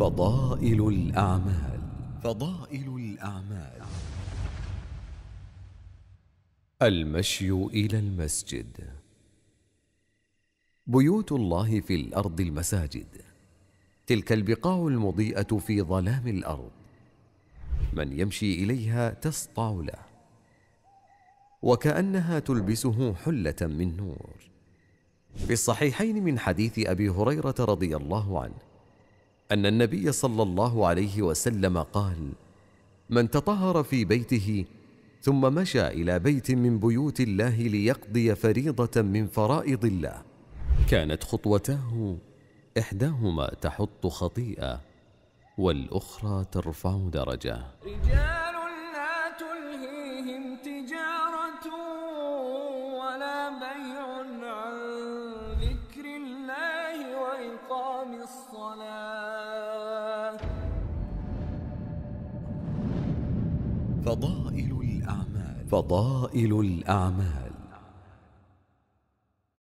فضائل الأعمال فضائل الأعمال المشي إلى المسجد بيوت الله في الأرض المساجد تلك البقاع المضيئة في ظلام الأرض من يمشي إليها تسطع له وكأنها تلبسه حلة من نور في الصحيحين من حديث أبي هريرة رضي الله عنه ان النبي صلى الله عليه وسلم قال من تطهر في بيته ثم مشى الى بيت من بيوت الله ليقضي فريضه من فرائض الله كانت خطوتاه احداهما تحط خطيئه والاخرى ترفع درجه رجال لا تلهيهم تجاره ولا بيع عن ذكر الله واقام الصلاه فضائل الأعمال فضائل الأعمال